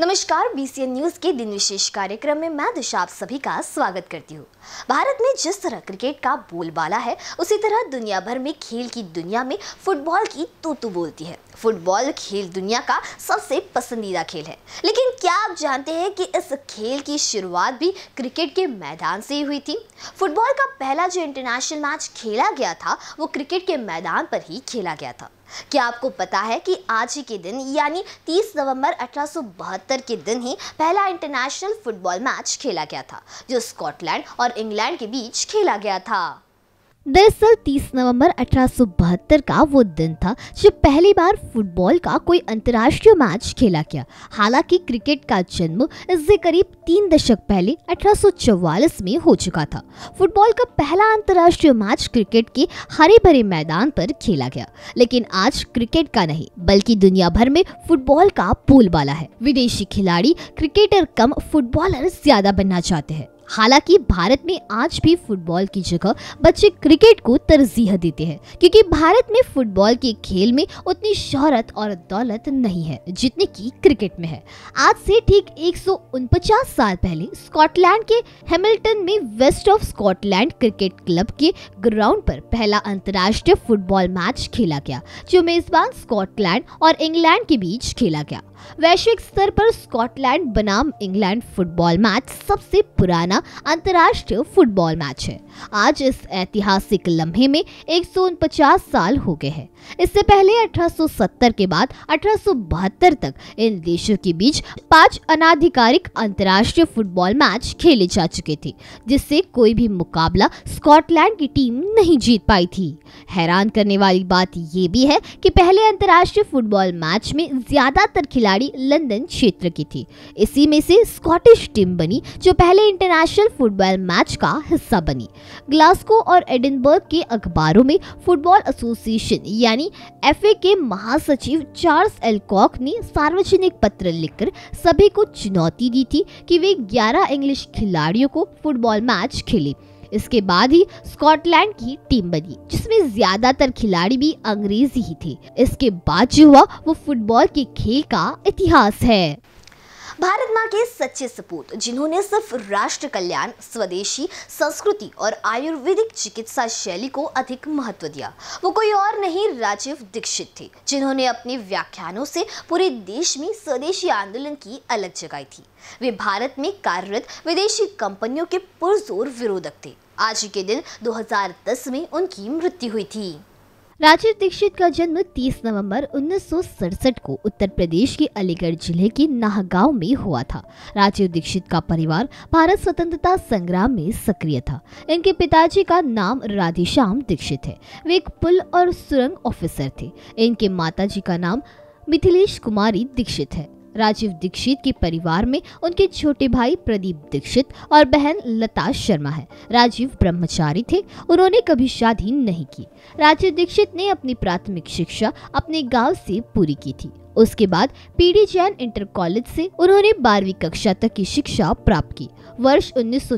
नमस्कार BCN news के दिन विशेष कार्यक्रम में मैं दिशा आप सभी का स्वागत करती हूँ भारत में जिस तरह क्रिकेट का बोलबाला है उसी तरह दुनिया भर में खेल की दुनिया में फुटबॉल की तो बोलती है फुटबॉल खेल दुनिया का सबसे पसंदीदा खेल है लेकिन क्या आप जानते हैं कि इस खेल की शुरुआत भी क्रिकेट के मैदान से ही हुई थी फुटबॉल का पहला जो इंटरनेशनल मैच खेला गया था वो क्रिकेट के मैदान पर ही खेला गया था क्या आपको पता है कि आज ही के दिन यानी 30 नवंबर अठारह के दिन ही पहला इंटरनेशनल फुटबॉल मैच खेला गया था जो स्कॉटलैंड और इंग्लैंड के बीच खेला गया था दरअसल 30 नवंबर अठारह का वो दिन था जब पहली बार फुटबॉल का कोई अंतर्राष्ट्रीय मैच खेला गया हालांकि क्रिकेट का जन्म इससे करीब तीन दशक पहले अठारह में हो चुका था फुटबॉल का पहला अंतर्राष्ट्रीय मैच क्रिकेट के हरे भरे मैदान पर खेला गया लेकिन आज क्रिकेट का नहीं बल्कि दुनिया भर में फुटबॉल का बोलबाला है विदेशी खिलाड़ी क्रिकेटर कम फुटबॉलर ज्यादा बनना चाहते हैं हालांकि भारत में आज भी फुटबॉल की जगह बच्चे क्रिकेट को तरजीह देते हैं क्योंकि भारत में फुटबॉल के खेल में उतनी शहरत और दौलत नहीं है जितने की क्रिकेट में है आज से ठीक एक साल पहले स्कॉटलैंड के हेमिल्टन में West of Scotland Cricket Club के ग्राउंड पर पहला अंतर्राष्ट्रीय फुटबॉल मैच खेला गया जो मेजबान स्कॉटलैंड और इंग्लैंड के बीच खेला गया वैश्विक स्तर पर स्कॉटलैंड बनाम इंग्लैंड फुटबॉल मैच सबसे पुराना अंतर्राष्ट्रीय फुटबॉल मैच है आज इस ऐतिहासिक लम्हे में एक साल हो गए हैं इससे पहले 1870 के बाद अठारह तक इन देशों के बीच पांच अनाधिकारिक अंतर्राष्ट्रीय फुटबॉल मैच खेले जा चुके थे जिससे कोई भी मुकाबला स्कॉटलैंड की टीम नहीं जीत पाई थी हैरान करने वाली बात यह भी है कि पहले अंतर्राष्ट्रीय फुटबॉल मैच में ज्यादातर खिलाड़ी खिलाड़ी लंदन क्षेत्र की थी इसी में से स्कॉटिश टीम बनी जो पहले इंटरनेशनल फुटबॉल मैच का हिस्सा बनी ग्लास्को और एडिनबर्ग के अखबारों में फुटबॉल एसोसिएशन यानी एफ के महासचिव चार्ल्स एलकॉक ने सार्वजनिक पत्र लिखकर सभी को चुनौती दी थी कि वे 11 इंग्लिश खिलाड़ियों को फुटबॉल मैच खेलें इसके बाद ही स्कॉटलैंड की टीम बनी जिसमें ज्यादातर खिलाड़ी भी अंग्रेजी ही थे इसके बाद जो हुआ वो फुटबॉल के खेल का इतिहास है भारत माँ के सच्चे सपूत जिन्होंने सिर्फ राष्ट्र कल्याण स्वदेशी संस्कृति और आयुर्वेदिक चिकित्सा शैली को अधिक महत्व दिया वो कोई और नहीं राजीव दीक्षित थे जिन्होंने अपने व्याख्यानों से पूरे देश में स्वदेशी आंदोलन की अलग जगाई थी वे भारत में कार्यरत विदेशी कंपनियों के पुरजोर विरोधक थे आज के दिन 2010 में उनकी मृत्यु हुई थी राजीव दीक्षित का जन्म 30 नवंबर उन्नीस को उत्तर प्रदेश के अलीगढ़ जिले के नाहगांव में हुआ था राजीव दीक्षित का परिवार भारत स्वतंत्रता संग्राम में सक्रिय था इनके पिताजी का नाम राधेश्याम दीक्षित है वे एक पुल और सुरंग ऑफिसर थे इनके माताजी का नाम मिथिलेश कुमारी दीक्षित है राजीव दीक्षित के परिवार में उनके छोटे भाई प्रदीप दीक्षित और बहन लता शर्मा है राजीव ब्रह्मचारी थे उन्होंने कभी शादी नहीं की राजीव दीक्षित ने अपनी प्राथमिक शिक्षा अपने गांव से पूरी की थी उसके बाद पीडी जैन इंटर कॉलेज से उन्होंने बारहवीं कक्षा तक की शिक्षा प्राप्त की वर्ष उन्नीस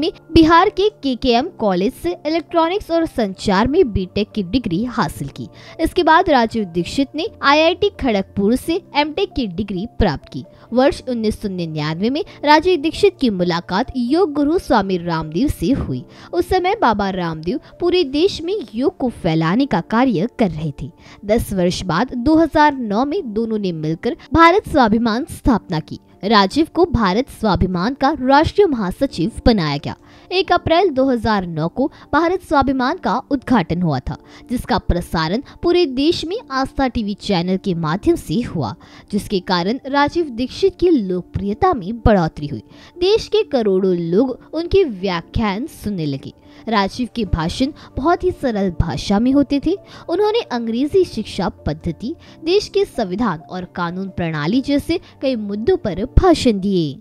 में बिहार के केकेएम कॉलेज से इलेक्ट्रॉनिक्स और संचार में बीटेक की डिग्री हासिल की इसके बाद राजीव दीक्षित ने आईआईटी खड़गपुर से एमटेक की डिग्री प्राप्त की वर्ष उन्नीस में राजीव दीक्षित की मुलाकात योग गुरु स्वामी रामदेव से हुई उस समय बाबा रामदेव पूरे देश में योग को फैलाने का कार्य कर रहे थे दस वर्ष बाद दो में दोनों ने मिलकर भारत स्वाभिमान स्थापना की राजीव को भारत स्वाभिमान का राष्ट्रीय महासचिव बनाया गया एक अप्रैल 2009 को भारत स्वाभिमान का उद्घाटन हुआ था जिसका प्रसारण पूरे देश में आस्था टीवी चैनल के माध्यम से हुआ जिसके कारण राजीव दीक्षित की लोकप्रियता में बढ़ोतरी हुई देश के करोड़ों लोग उनके व्याख्यान सुनने लगे राजीव के भाषण बहुत ही सरल भाषा में होते थे उन्होंने अंग्रेजी शिक्षा पद्धति देश के संविधान और कानून प्रणाली जैसे कई मुद्दों पर भाषण दिए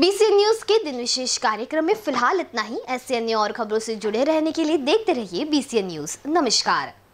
बीसी न्यूज के दिन विशेष कार्यक्रम में फिलहाल इतना ही ऐसे अन्य और खबरों से जुड़े रहने के लिए देखते रहिए बीसी न्यूज नमस्कार